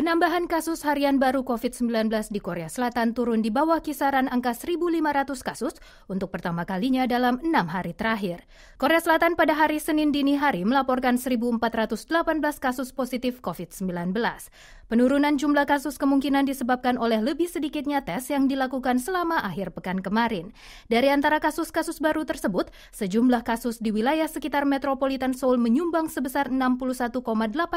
Penambahan kasus harian baru COVID-19 di Korea Selatan turun di bawah kisaran angka 1.500 kasus untuk pertama kalinya dalam enam hari terakhir. Korea Selatan pada hari Senin dini hari melaporkan 1.418 kasus positif COVID-19. Penurunan jumlah kasus kemungkinan disebabkan oleh lebih sedikitnya tes yang dilakukan selama akhir pekan kemarin. Dari antara kasus-kasus baru tersebut, sejumlah kasus di wilayah sekitar metropolitan Seoul menyumbang sebesar 61,8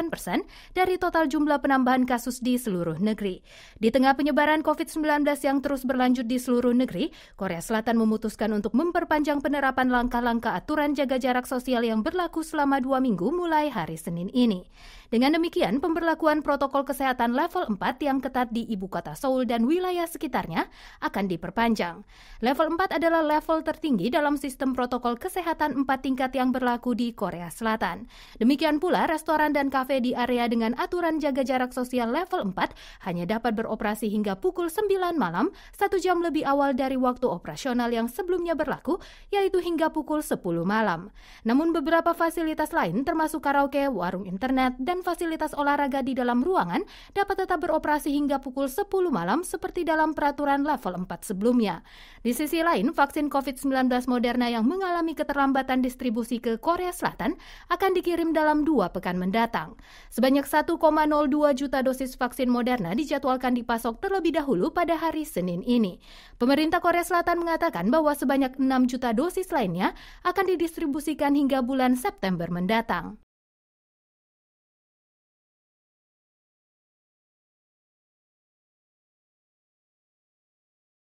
persen dari total jumlah penambahan kasus di seluruh negeri. Di tengah penyebaran COVID-19 yang terus berlanjut di seluruh negeri, Korea Selatan memutuskan untuk memperpanjang penerapan langkah-langkah aturan jaga jarak sosial yang berlaku selama dua minggu mulai hari Senin ini. Dengan demikian, pemberlakuan protokol kesehatan level 4 yang ketat di ibu kota Seoul dan wilayah sekitarnya akan diperpanjang. Level 4 adalah level tertinggi dalam sistem protokol kesehatan 4 tingkat yang berlaku di Korea Selatan. Demikian pula restoran dan kafe di area dengan aturan jaga jarak sosial yang level 4 hanya dapat beroperasi hingga pukul 9 malam, satu jam lebih awal dari waktu operasional yang sebelumnya berlaku, yaitu hingga pukul 10 malam. Namun beberapa fasilitas lain termasuk karaoke, warung internet, dan fasilitas olahraga di dalam ruangan dapat tetap beroperasi hingga pukul 10 malam seperti dalam peraturan level 4 sebelumnya. Di sisi lain, vaksin COVID-19 Moderna yang mengalami keterlambatan distribusi ke Korea Selatan akan dikirim dalam dua pekan mendatang. Sebanyak 1,02 juta dosis vaksin Moderna dijadwalkan dipasok terlebih dahulu pada hari Senin ini. Pemerintah Korea Selatan mengatakan bahwa sebanyak 6 juta dosis lainnya akan didistribusikan hingga bulan September mendatang.